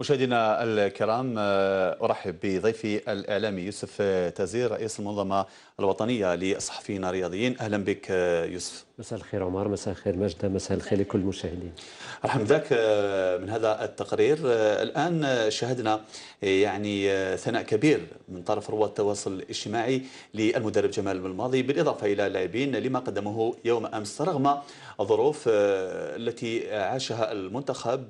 مشاهدينا الكرام آه، ارحب بضيفي الاعلامي يوسف آه، تازير رئيس المنظمه الوطنيه للصحفيين الرياضيين اهلا بك آه، يوسف مساء الخير عمر مساء الخير مجدة مساء الخير لكل المشاهدين رحم ذاك من هذا التقرير الان شهدنا يعني ثناء كبير من طرف رواد التواصل الاجتماعي للمدرب جمال الماضي بالاضافه الى اللاعبين لما قدمه يوم امس رغم الظروف التي عاشها المنتخب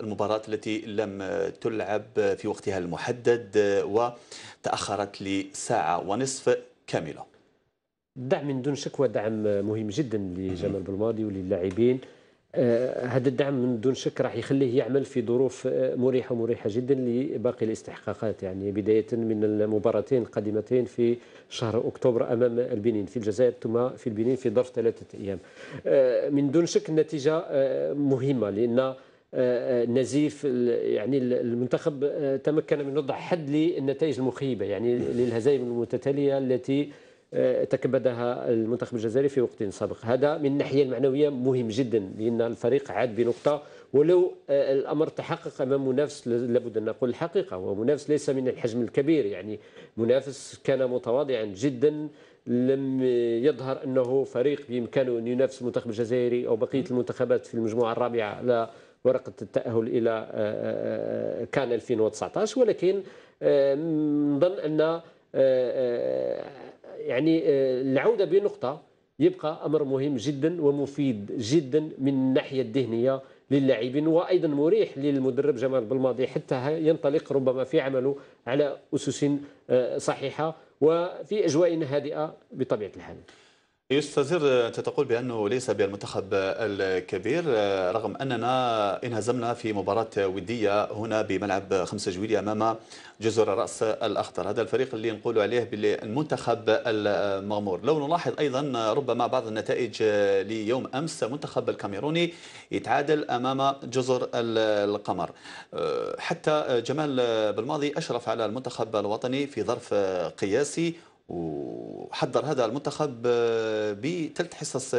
المباراه التي لم تلعب في وقتها المحدد وتأخرت لساعة ونصف كاملة الدعم من دون شك دعم مهم جدا لجمال بلماضي وللاعبين آه، هذا الدعم من دون شك راح يخليه يعمل في ظروف آه، مريحه ومريحه جدا لباقي الاستحقاقات يعني بدايه من المباراتين القادمتين في شهر اكتوبر امام البنين في الجزائر ثم في البنين في ظرف ثلاثه ايام آه، من دون شك النتيجه مهمه لان نزيف يعني المنتخب آه، تمكن من وضع حد للنتائج المخيبه يعني للهزائم المتتاليه التي آه، تكبدها المنتخب الجزائري في وقت سابق هذا من الناحيه المعنويه مهم جدا لان الفريق عاد بنقطه ولو آه، الامر تحقق امام منافس لابد ان نقول الحقيقه هو منافس ليس من الحجم الكبير يعني منافس كان متواضعا جدا لم يظهر انه فريق بامكانه ان ينافس المنتخب الجزائري او بقيه المنتخبات في المجموعه الرابعه على ورقه التاهل الى آه، آه، آه، كان 2019 ولكن نظن ان يعني العوده بنقطه يبقى امر مهم جدا ومفيد جدا من الناحيه الذهنيه للاعبين وايضا مريح للمدرب جمال بالماضي حتى ينطلق ربما في عمله على اسس صحيحه وفي اجواء هادئه بطبيعه الحال. يوسف وزير أنت تقول بأنه ليس بالمنتخب الكبير رغم أننا انهزمنا في مباراة ودية هنا بملعب خمسة جويلية أمام جزر رأس الأخضر هذا الفريق اللي نقول عليه بالمنتخب المغمور لو نلاحظ أيضا ربما بعض النتائج ليوم أمس منتخب الكاميروني يتعادل أمام جزر القمر حتى جمال بالماضي أشرف على المنتخب الوطني في ظرف قياسي وحضر هذا المنتخب آه، بثلاث حصص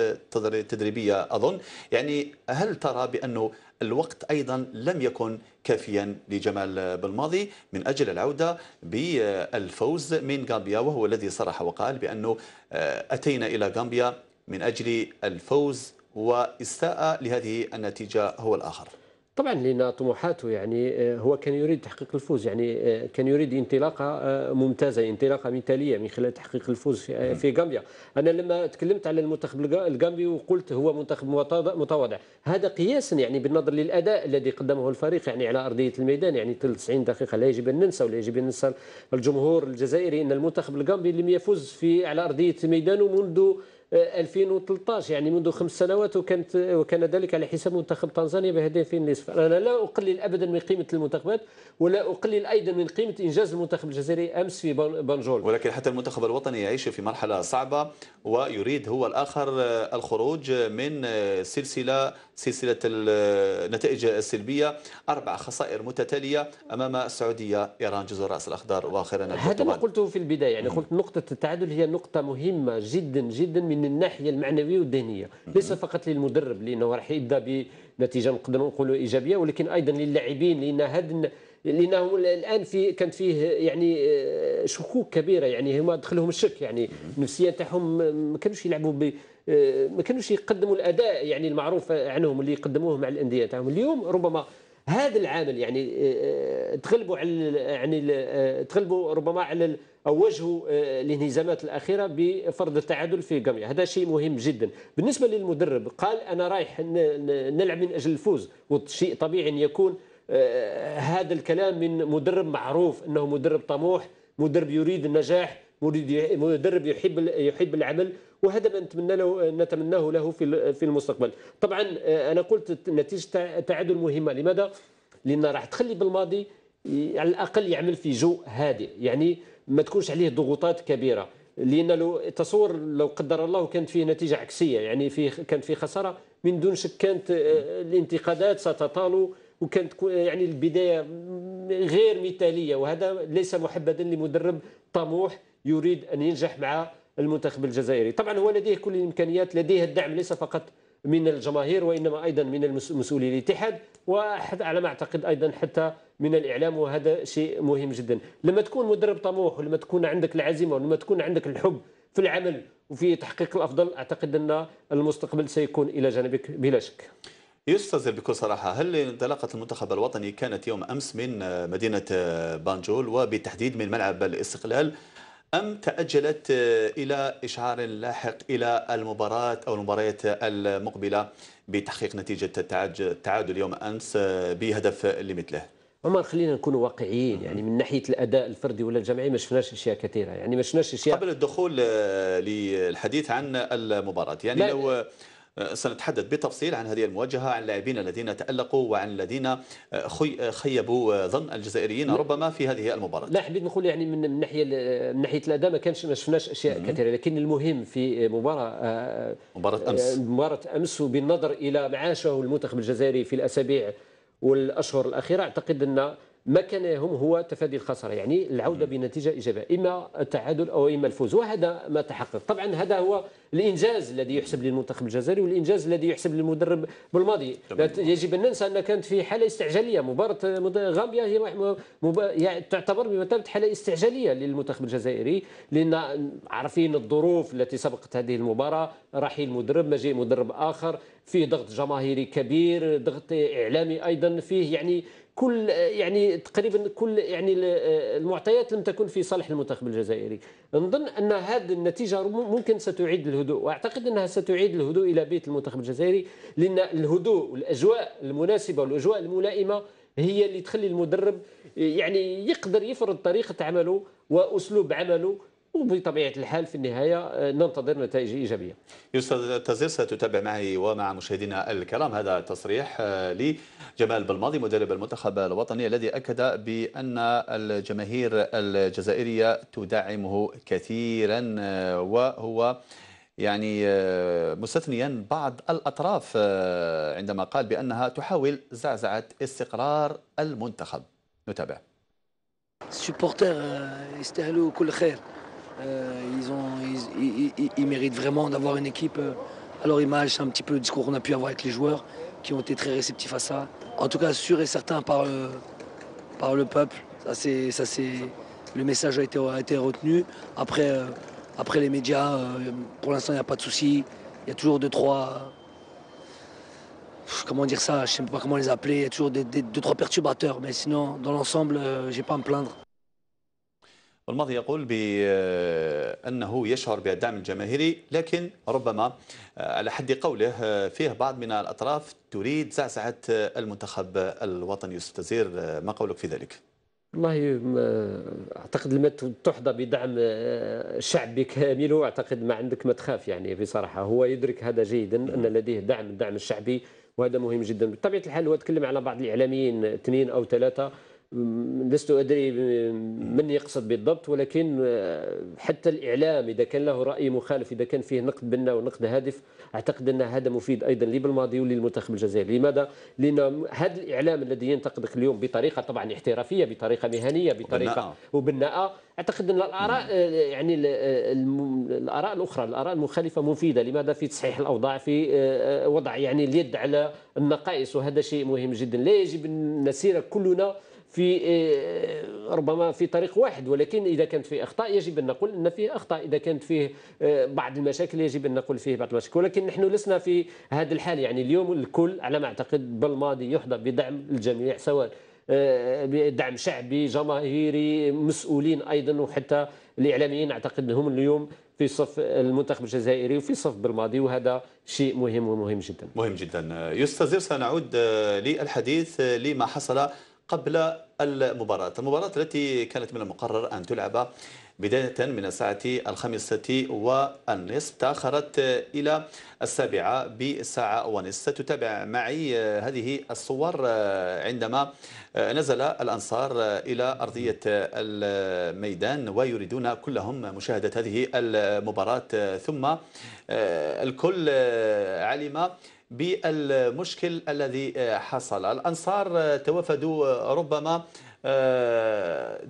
تدريبية أظن يعني هل ترى بأنه الوقت أيضا لم يكن كافيا لجمال بالماضي من أجل العودة بالفوز من غامبيا وهو الذي صرح وقال بأنه آه، أتينا إلى غامبيا من أجل الفوز واستاء لهذه النتيجة هو الآخر طبعا لنا طموحاته يعني آه، هو كان يريد تحقيق الفوز يعني آه، كان يريد انطلاقه آه، ممتازه انطلاقه مثاليه من خلال تحقيق الفوز في غامبيا انا لما تكلمت على المنتخب الغامبي وقلت هو منتخب متواضع هذا قياسا يعني بالنظر للاداء الذي قدمه الفريق يعني على ارضيه الميدان يعني 90 دقيقه لا يجب ان ننسى ولا يجب ان ننسى الجمهور الجزائري ان المنتخب الغامبي لم يفوز في على ارضيه ميدانه منذ 2013 يعني منذ خمس سنوات وكانت وكان ذلك على حساب منتخب تنزانيا بهدفين نصف أنا لا أقلل أبدا من قيمة المنتخبات ولا أقلل أيضا من قيمة إنجاز المنتخب الجزائري أمس في بنجول ولكن حتى المنتخب الوطني يعيش في مرحلة صعبة ويريد هو الآخر آه، الخروج آه، من آه، سلسلة سلسلة النتائج السلبية أربع خسائر متتالية أمام السعودية إيران جزر رأس الأخضر وآخرنا هذا ما قلته في البداية يعني قلت نقطة التعادل هي نقطة مهمة جدا جدا من من الناحيه المعنويه والذهنيه ليس فقط للمدرب لانه راح يبدا بنتيجه نقدر نقولوا ايجابيه ولكن ايضا للاعبين لان هذا لانه الان في كانت فيه يعني آه، شكوك كبيره يعني هما دخلهم الشك يعني النفسيه تاعهم ما كانوش يلعبوا ب آه، ما كانوش يقدموا الاداء يعني المعروف عنهم اللي يقدموه مع الانديه تاعهم اليوم ربما هذا العامل يعني آه، تغلبوا على يعني آه، تغلبوا ربما على او وجهوا آه، الانهزامات الاخيره بفرض التعادل في غامبيا هذا شيء مهم جدا بالنسبه للمدرب قال انا رايح نلعب من اجل الفوز وشيء طبيعي ان يكون هذا الكلام من مدرب معروف انه مدرب طموح مدرب يريد النجاح مدرب يحب يحب العمل وهذا ما نتمنى له نتمناه له في في المستقبل طبعا آه، انا قلت نتيجه تعادل مهمه لماذا لان راح تخلي بالماضي على الاقل يعمل في جو هادئ يعني ما تكونش عليه ضغوطات كبيره لان لو تصور لو قدر الله كانت فيه نتيجه عكسيه يعني في كان فيه خساره من دون شك كانت آه، الانتقادات ستطال وكانت يعني البدايه غير مثاليه وهذا ليس محبدا لمدرب طموح يريد ان ينجح مع المنتخب الجزائري طبعا هو لديه كل الإمكانيات لديه الدعم ليس فقط من الجماهير وإنما أيضا من مسؤولي الاتحاد وعلى ما أعتقد أيضا حتى من الإعلام وهذا شيء مهم جدا لما تكون مدرب طموح ولما تكون عندك العزيمة ولما تكون عندك الحب في العمل وفي تحقيق الأفضل أعتقد أن المستقبل سيكون إلى جانبك بلا شك يستاذ بكل صراحة هل انطلاقة المنتخب الوطني كانت يوم أمس من مدينة بانجول وبالتحديد من ملعب الاستقلال أم تأجلت إلى إشعار لاحق إلى المباراة أو المباريات المقبلة بتحقيق نتيجة التعادل يوم أمس بهدف لمثله؟ عمر خلينا نكونوا واقعيين يعني من ناحيه الاداء الفردي ولا الجماعي ما شفناش اشياء كثيره يعني ما شفناش اشياء قبل الدخول للحديث عن المباراه يعني لو آه، سنتحدث بتفصيل عن هذه المواجهة عن اللاعبين الذين تألقوا وعن الذين آه، آه، خيبوا ظن الجزائريين ربما في هذه المباراة لا حبيت نقول يعني من ناحية من ناحية الأداء ما كانش ما شفناش أشياء كثيرة لكن المهم في مباراة مباراة أمس مباراة أمس وبالنظر إلى معاشه المنتخب الجزائري في الأسابيع والأشهر الأخيرة أعتقد أن ما كان يهم هو تفادي الخساره يعني العوده بنتيجه ايجابيه اما التعادل او اما الفوز وهذا ما تحقق طبعا هذا هو الانجاز الذي يحسب للمنتخب الجزائري والانجاز الذي يحسب للمدرب بالماضي يجب ان ننسى ان كانت في حاله استعجاليه مباراه غامبيا هي يعني تعتبر بمثابه حاله استعجاليه للمنتخب الجزائري لان عارفين الظروف التي سبقت هذه المباراه رحيل مدرب مجيء مدرب اخر فيه ضغط جماهيري كبير ضغط اعلامي ايضا فيه يعني كل يعني تقريبا كل يعني المعطيات لم تكن في صالح المنتخب الجزائري نظن ان هذه النتيجه ممكن ستعيد الهدوء واعتقد انها ستعيد الهدوء الى بيت المنتخب الجزائري لان الهدوء والاجواء المناسبه والاجواء الملائمه هي اللي تخلي المدرب يعني يقدر يفرض طريقه عمله واسلوب عمله وبطبيعه الحال في النهايه آه، ننتظر نتائج ايجابيه. استاذ تزير ستتابع معي ومع مشاهدينا الكرام هذا التصريح آه، لجمال بالماضي مدرب المنتخب الوطني الذي اكد بان الجماهير الجزائريه تدعمه كثيرا آه، وهو يعني مستثنيا بعض الاطراف عندما قال بانها تحاول زعزعه استقرار المنتخب. نتابع. السبورتير euh, يستاهلوا كل خير Euh, ils, méritent vraiment d'avoir une équipe euh, à leur image. C'est un petit peu le discours qu'on a pu avoir avec les joueurs qui ont été très réceptifs à ça. En tout cas, sûr et certain par, le peuple. Ça, c'est, le message a été, retenu. Après, euh, après les médias, pour l'instant, il n'y a pas de souci. Il y a toujours deux, trois. comment dire ça Je ne sais pas comment les appeler. Il y a toujours deux, trois perturbateurs. Mais sinon, dans l'ensemble, j'ai je n'ai pas à me plaindre. والماضي يقول بأنه يشعر بالدعم الجماهيري لكن ربما آه، على حد قوله آه، فيه بعض من الأطراف تريد زعزعة آه، المنتخب الوطني أستاذ ما قولك في ذلك؟ والله اعتقد لما تحظى بدعم الشعب كامل اعتقد ما عندك ما تخاف يعني بصراحه هو يدرك هذا جيدا ان لديه دعم الدعم الشعبي وهذا مهم جدا بطبيعه الحال هو تكلم على بعض الاعلاميين اثنين او ثلاثه لست أدري من يقصد بالضبط ولكن آه، حتى الإعلام إذا كان له رأي مخالف إذا كان فيه نقد بنا ونقد هادف أعتقد أن هذا مفيد أيضا لي وللمنتخب الجزائري لماذا؟ لأن هذا الإعلام الذي ينتقدك اليوم بطريقة طبعا احترافية بطريقة مهنية بطريقة وبناءة أعتقد أن الآراء آه، يعني آه، الآراء الأخرى الآراء المخالفة مفيدة لماذا في تصحيح الأوضاع في وضع يعني اليد على النقائص وهذا شيء مهم جدا لا يجب أن نسير كلنا في آه، ربما في طريق واحد ولكن اذا كانت فيه اخطاء يجب ان نقول ان فيه اخطاء اذا كانت فيه آه، بعض المشاكل يجب ان نقول فيه بعض المشاكل ولكن نحن لسنا في هذا الحال يعني اليوم الكل على ما اعتقد بالماضي يحظى بدعم الجميع سواء آه، بدعم شعبي جماهيري مسؤولين ايضا وحتى الاعلاميين اعتقد هم اليوم في صف المنتخب الجزائري وفي صف بالماضي وهذا شيء مهم ومهم جدا مهم جدا يستاذ سنعود للحديث لما حصل قبل المباراة المباراة التي كانت من المقرر أن تلعب بداية من الساعة الخامسة والنصف تأخرت إلى السابعة بساعة ونصف ستتابع معي هذه الصور عندما نزل الأنصار إلى أرضية الميدان ويريدون كلهم مشاهدة هذه المباراة ثم الكل علم بالمشكل الذي آه، حصل الأنصار آه، توفدوا آه، ربما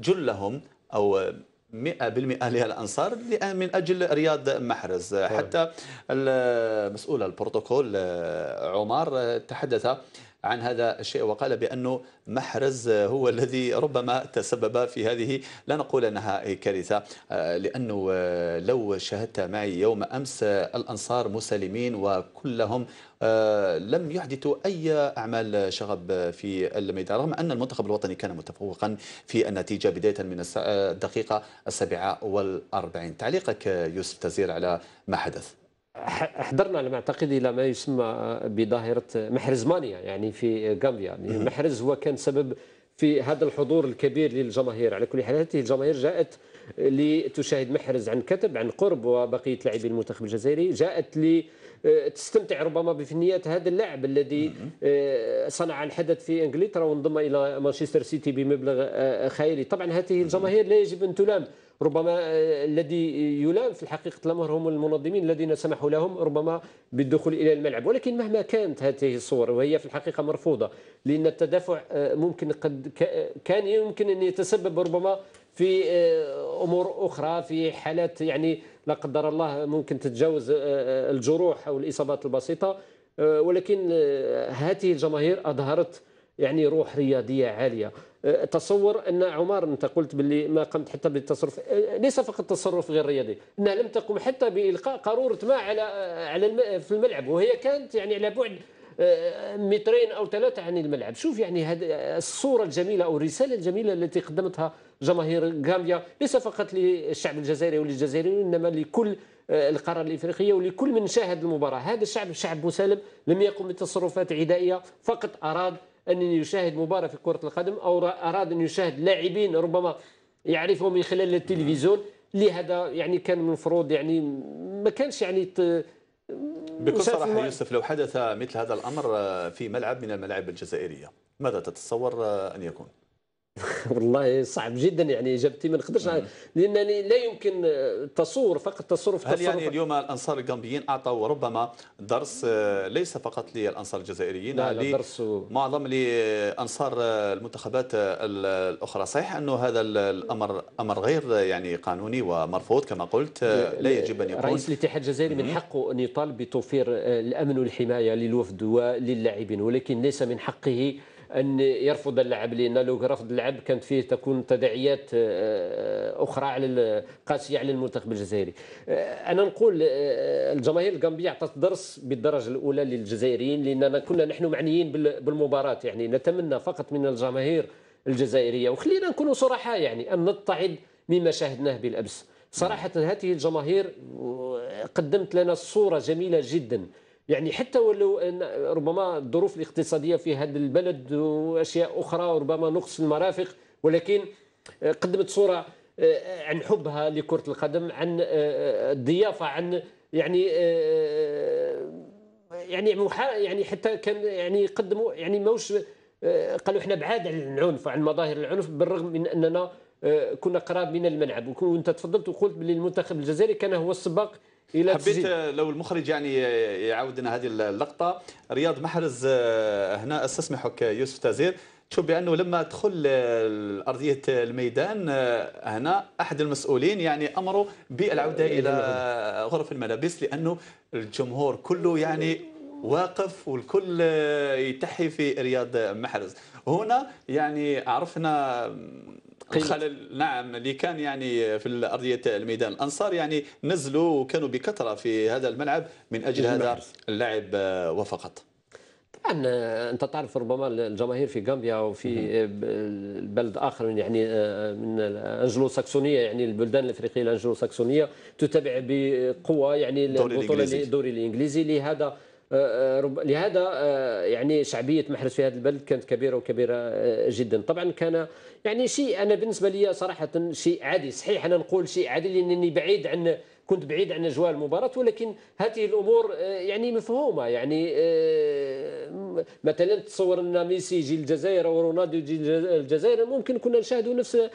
جلهم أو 100% للانصار من اجل رياض محرز حتى مسؤول البروتوكول عمر تحدث عن هذا الشيء وقال بأنه محرز هو الذي ربما تسبب في هذه لا نقول أنها كارثة آه، لأنه آه، لو شاهدت معي يوم أمس الأنصار مسالمين وكلهم آه، لم يحدثوا أي أعمال شغب في الميدان رغم أن المنتخب الوطني كان متفوقا في النتيجة بداية من الدقيقة السابعة والأربعين تعليقك يوسف تزير على ما حدث حضرنا على ما اعتقد الى ما يسمى بظاهره محرز مانيا يعني في غامبيا يعني محرز هو كان سبب في هذا الحضور الكبير للجماهير على كل حال هذه الجماهير جاءت لتشاهد محرز عن كتب عن قرب وبقيه لاعبي المنتخب الجزائري جاءت لتستمتع آه، ربما بفنيات هذا اللاعب الذي آه، صنع الحدث في انجلترا وانضم الى مانشستر سيتي بمبلغ آه، خيالي طبعا هذه الجماهير لا يجب ان تلام ربما آه، الذي يلام في الحقيقة الأمر هم المنظمين الذين سمحوا لهم ربما بالدخول إلى الملعب ولكن مهما كانت هذه الصور وهي في الحقيقة مرفوضة لأن التدافع آه، ممكن قد كان يمكن أن يتسبب ربما في آه، امور اخرى في حالات يعني لا قدر الله ممكن تتجاوز الجروح او الاصابات البسيطه ولكن هذه الجماهير اظهرت يعني روح رياضيه عاليه تصور ان عمار انت قلت باللي ما قمت حتى بالتصرف ليس فقط تصرف غير رياضي انها لم تقم حتى بالقاء قاروره ماء على على في الملعب وهي كانت يعني على بعد آه، مترين او ثلاثه عن الملعب شوف يعني هذه الصوره الجميله او الرساله الجميله التي قدمتها جماهير غامبيا ليس فقط للشعب الجزائري وللجزائريين انما لكل آه، القاره الافريقيه ولكل من شاهد المباراه هذا الشعب شعب مسالم لم يقم بتصرفات عدائيه فقط اراد انني يشاهد مباراه في كره القدم او اراد ان يشاهد لاعبين ربما يعرفهم من خلال التلفزيون لهذا يعني كان المفروض يعني ما كانش يعني ت... بكل صراحه يوسف لو حدث مثل هذا الامر في ملعب من الملاعب الجزائريه ماذا تتصور ان يكون؟ والله صعب جدا يعني اجابتي ما نقدرش لانني لا يمكن تصور فقط تصور هل يعني اليوم الانصار الجامبيين اعطوا ربما درس آه، ليس فقط للانصار الجزائريين لا لا درس معظم لانصار المنتخبات الاخرى صحيح انه هذا الامر امر غير يعني قانوني ومرفوض كما قلت آه، لا يجب ان يكون رئيس الاتحاد الجزائري من حقه ان يطالب بتوفير آه، الامن والحمايه للوفد وللاعبين ولكن ليس من حقه ان يرفض اللعب لان لو رفض اللعب كانت فيه تكون تداعيات آه، آه، اخرى على قاسيه على المنتخب الجزائري آه، انا نقول الجماهير الغامبيه اعطت درس بالدرجه الاولى للجزائريين لاننا كنا نحن معنيين بالمباراه يعني نتمنى فقط من الجماهير الجزائريه وخلينا نكونوا صرحاء يعني ان نتعظ مما شاهدناه بالامس صراحه هذه الجماهير قدمت لنا صوره جميله جدا يعني حتى ولو أن ربما الظروف الاقتصاديه في هذا البلد واشياء اخرى وربما نقص المرافق ولكن آه، قدمت صوره آه، عن حبها لكره القدم عن آه، الضيافه عن يعني يعني محا يعني حتى كان يعني قدموا يعني ماهوش قالوا احنا بعاد عن العنف عن مظاهر العنف بالرغم من اننا كنا قراب من الملعب وانت تفضلت وقلت باللي المنتخب الجزائري كان هو السباق الى حبيت لو المخرج يعني يعاود لنا هذه اللقطه رياض محرز آه، هنا استسمحك يوسف تازير تشوف بانه لما دخل آه، ارضيه الميدان آه، هنا احد المسؤولين يعني امره بالعوده الى يعني غرف الملابس لانه الجمهور كله يعني واقف والكل يتحي في رياض محرز هنا يعني عرفنا الخلل نعم اللي كان يعني في ارضيه الميدان الانصار يعني نزلوا وكانوا بكثره في هذا الملعب من اجل هذا اللعب آه، وفقط طبعا آه، انت تعرف ربما الجماهير في غامبيا وفي آه، بلد اخر يعني، من يعني من الانجلو ساكسونيه يعني البلدان الافريقيه الانجلو ساكسونيه تتابع بقوه يعني البطوله الدوري الانجليزي لهذا آه، آه، لهذا آه، يعني شعبيه محرز في هذا البلد كانت كبيره وكبيره جدا طبعا كان يعني شيء انا بالنسبه لي صراحه شيء عادي صحيح انا نقول شيء عادي لانني بعيد عن كنت بعيد عن اجواء المباراه ولكن هذه الامور آه، يعني مفهومه يعني آه، مثلا تصور ان ميسي يجي الجزائر ورونالدو يجي الجزائر ممكن كنا نشاهدوا نفس آه،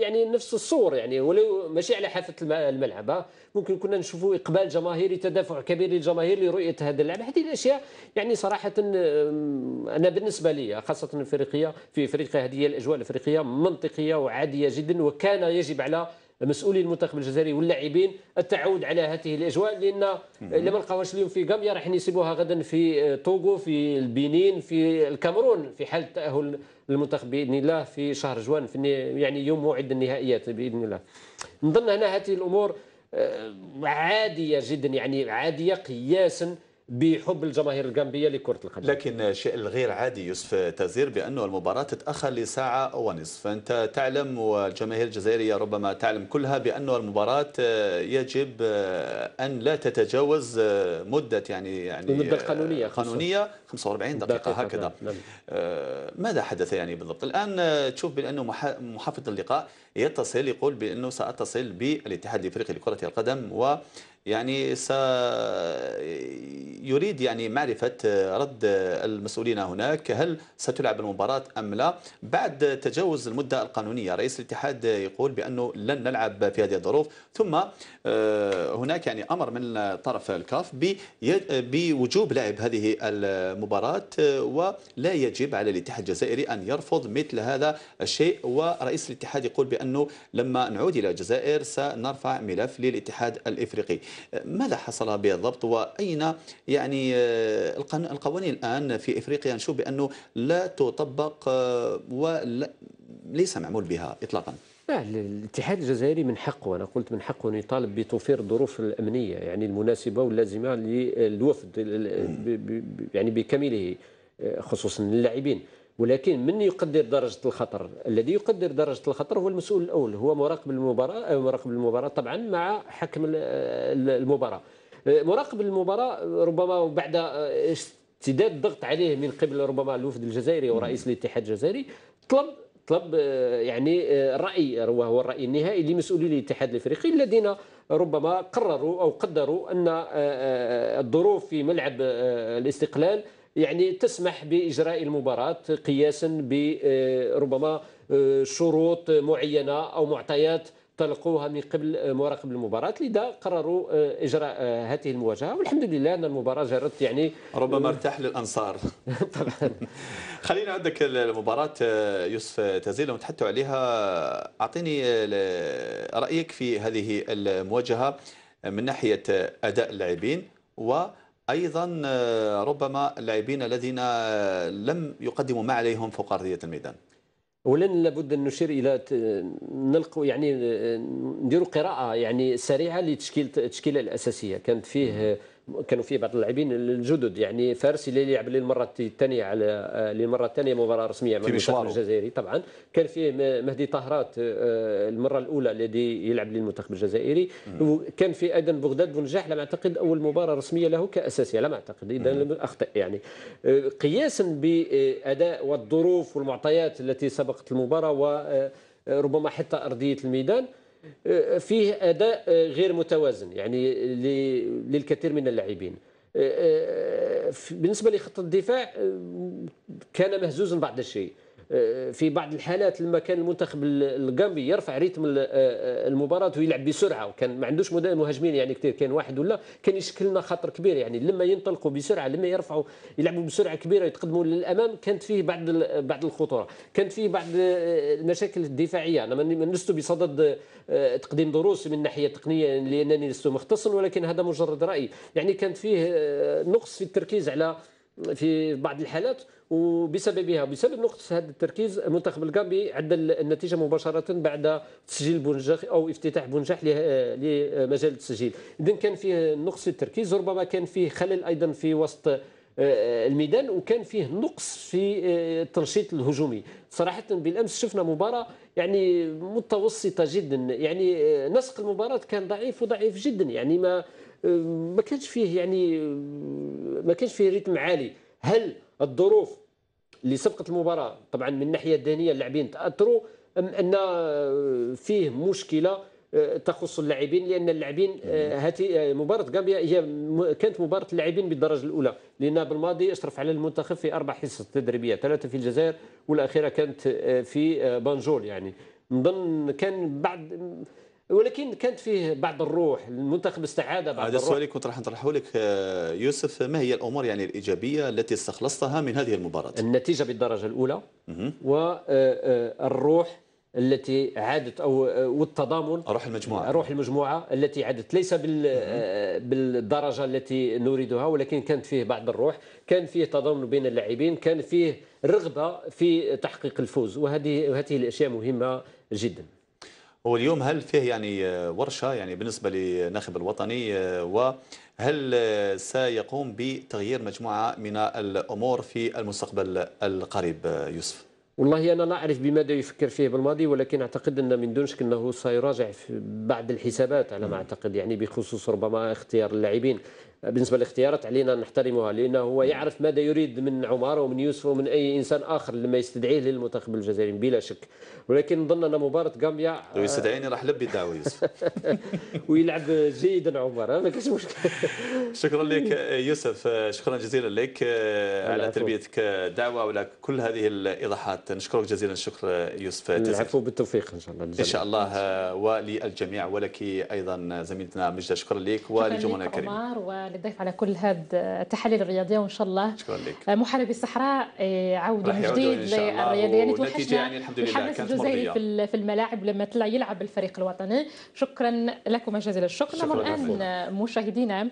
يعني نفس الصور يعني ولو ماشي على حافه الملعب ممكن كنا نشوفوا اقبال جماهيري تدافع كبير للجماهير لرؤيه هذا اللعب هذه الاشياء يعني صراحه انا بالنسبه لي خاصه الافريقيه في افريقيا هذه الاجواء الافريقيه منطقيه وعاديه جدا وكان يجب على مسؤولي المنتخب الجزائري واللاعبين التعود على هذه الاجواء لان الا ما لقاوهاش اليوم في غامبيا راح نسيبوها غدا في طوغو في البنين في الكاميرون في حال تاهل المنتخب باذن الله في شهر جوان في يعني يوم موعد النهائيات باذن الله نظن هنا هذه الامور آه، عاديه جدا يعني عاديه قياسا بحب الجماهير الجامبيه لكره القدم لكن شيء الغير عادي يوسف تزير بانه المباراه تتاخر لساعه ونصف انت تعلم والجماهير الجزائريه ربما تعلم كلها بانه المباراه يجب ان لا تتجاوز مده يعني يعني المده القانونيه قانونيه 45 دقيقة هكذا نعم. نعم. آه، ماذا حدث يعني بالضبط الآن آه، تشوف بأنه محافظ اللقاء يتصل يقول بأنه سأتصل بالاتحاد الإفريقي لكرة القدم و يعني س يريد يعني معرفة آه، رد المسؤولين هناك هل ستلعب المباراة أم لا بعد تجاوز المدة القانونية رئيس الاتحاد يقول بأنه لن نلعب في هذه الظروف ثم هناك يعني أمر من طرف الكاف بوجوب لعب هذه المباراة المباراة آه، ولا يجب على الاتحاد الجزائري أن يرفض مثل هذا الشيء ورئيس الاتحاد يقول بأنه لما نعود إلى الجزائر سنرفع ملف للاتحاد الإفريقي آه، ماذا حصل بالضبط وأين يعني آه، القوانين الآن في إفريقيا نشوف بأنه لا تطبق وليس معمول بها إطلاقاً لا الاتحاد الجزائري من حقه وانا قلت من حقه ان يطالب بتوفير الظروف الامنيه يعني المناسبه واللازمه للوفد يعني بكامله خصوصا اللاعبين ولكن من يقدر درجة الخطر الذي يقدر درجة الخطر هو المسؤول الأول هو مراقب المباراة مراقب المباراة طبعا مع حكم المباراة مراقب المباراة ربما بعد اشتداد الضغط عليه من قبل ربما الوفد الجزائري ورئيس الاتحاد الجزائري طلب يطلب آه، يعني آه، راي وهو الراي النهائي لمسؤولي الاتحاد الافريقي الذين ربما قرروا او قدروا ان آه، الظروف في ملعب الاستقلال يعني تسمح باجراء المباراه قياسا بربما شروط معينه او معطيات طلقوها من قبل آه، مراقب المباراه لذا قرروا آه، اجراء آه، هذه المواجهه والحمد لله ان المباراه جرت يعني ربما ارتاح للانصار طبعا خلينا عندك المباراه يوسف تزيل لو تحدثوا عليها اعطيني رايك في هذه المواجهه من ناحيه اداء اللاعبين وايضا ربما اللاعبين الذين لم يقدموا ما عليهم فوق ارضيه الميدان اولا لابد ان نشير الى نلقوا يعني آه، نديروا قراءه يعني سريعه لتشكيل التشكيله الاساسيه كانت فيه كانوا فيه بعض اللاعبين الجدد يعني فارس اللي يلعب للمره الثانيه على آه، للمره الثانيه مباراه رسميه مع المنتخب الجزائري طبعا كان فيه مهدي طهرات آه، المره الاولى الذي يلعب للمنتخب الجزائري وكان في ايضا بغداد بنجاح لم اعتقد اول مباراه رسميه له كاساسيه لم اعتقد اذا لم اخطئ يعني آه، قياسا باداء والظروف والمعطيات التي سبقت المباراه وربما حتى ارضيه الميدان فيه اداء غير متوازن يعني للكثير من اللاعبين آه، آه، آه، بالنسبه لخط الدفاع كان مهزوزا بعض الشيء آه، في بعض الحالات لما كان المنتخب الغامبي يرفع ريتم آه، آه، المباراه ويلعب بسرعه وكان ما عندوش مهاجمين يعني كثير كان واحد ولا كان يشكل لنا خطر كبير يعني لما ينطلقوا بسرعه لما يرفعوا يلعبوا بسرعه كبيره يتقدموا للامام كانت فيه بعض بعض الخطوره كانت فيه بعض المشاكل الدفاعيه انا لست بصدد تقديم دروس من الناحيه التقنيه لانني لست مختصا ولكن هذا مجرد راي يعني كانت فيه نقص في التركيز على في بعض الحالات وبسببها بسبب نقطة هذا التركيز منتخب الغامبي عدى النتيجة مباشرة بعد تسجيل بونجاح أو افتتاح بونجاح لمجال التسجيل إذا كان فيه نقص في التركيز ربما كان فيه خلل أيضا في وسط آه، الميدان وكان فيه نقص في آه، التنشيط الهجومي صراحة بالأمس شفنا مباراة يعني متوسطة جدا يعني آه، نسق المباراة كان ضعيف وضعيف جدا يعني ما ما كانش فيه يعني ما كانش فيه ريتم عالي هل الظروف اللي سبقت المباراه طبعا من الناحيه الدينيه اللاعبين تاثروا ام ان فيه مشكله أه، تخص اللاعبين لان اللاعبين أه، هاتي أه، مباراه غامبيا هي كانت مباراه اللاعبين بالدرجه الاولى لان بالماضي اشرف على المنتخب في اربع حصص تدريبيه ثلاثه في الجزائر والاخيره كانت في بانجول يعني نظن كان بعد ولكن كانت فيه بعض الروح المنتخب استعاد بعض هذا السؤال كنت راح نطرحه لك آه، يوسف ما هي الامور يعني الايجابيه التي استخلصتها من هذه المباراه؟ النتيجه بالدرجه الاولى والروح آه، آه، التي عادت او والتضامن روح المجموعه روح المجموعه التي عادت ليس بالدرجه التي نريدها ولكن كانت فيه بعض الروح كان فيه تضامن بين اللاعبين كان فيه رغبه في تحقيق الفوز وهذه هذه الاشياء مهمه جدا هو اليوم هل فيه يعني آه، ورشة يعني بالنسبة للناخب الوطني آه، وهل آه، سيقوم بتغيير مجموعة من الأمور في المستقبل القريب يوسف؟ والله انا لا اعرف بماذا يفكر فيه بالماضي ولكن اعتقد ان من دون شك انه سيراجع بعض الحسابات على ما اعتقد يعني بخصوص ربما اختيار اللاعبين بالنسبه لاختيارات علينا نحترمها لانه هو يعرف ماذا يريد من عمر ومن يوسف ومن اي انسان اخر لما يستدعيه للمنتخب الجزائري بلا شك ولكن نظن ان مباراه غامبيا لو يستدعيني راح لبي الدعوه يوسف ويلعب جيدا عمر ما كاينش مشكل شكرا لك يوسف شكرا جزيلا لك على تلبيتك الدعوه وعلى كل هذه الايضاحات نشكرك جزيلا الشكر يوسف العفو بالتوفيق ان شاء الله ان شاء الله وللجميع ولك ايضا زميلتنا مجده شكرا لك ولجمهورنا الكريم للضيف على كل هاد التحاليل الرياضيه وان شاء الله شكرا لك آه، محاربي الصحراء آه، عودوا من جديد للرياضه يعني توحشنا يعني الحمد لله كانت الجزائري في الملاعب لما طلع يلعب الفريق الوطني شكرا لكم جزيل الشكر نمر الان مشاهدينا